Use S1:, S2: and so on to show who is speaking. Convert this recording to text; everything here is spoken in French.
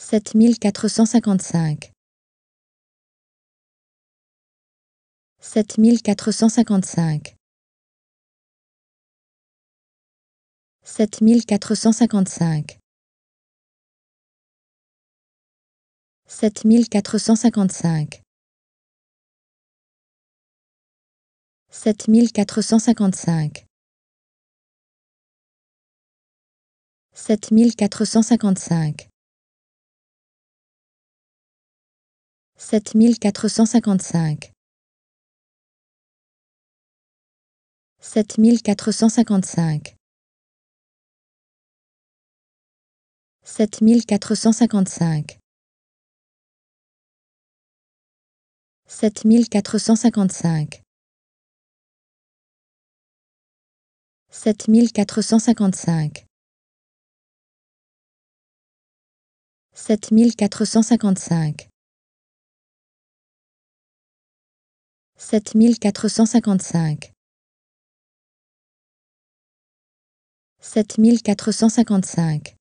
S1: 7455 7455 7455 7455 7455 7455 sept mille quatre cent cinquante-cinq. sept mille quatre cent cinquante-cinq. sept mille quatre cent cinquante-cinq. sept mille quatre cent cinquante-cinq. sept mille quatre cent cinquante-cinq. Sept mille quatre cent cinquante-cinq. Sept mille quatre cent cinquante-cinq.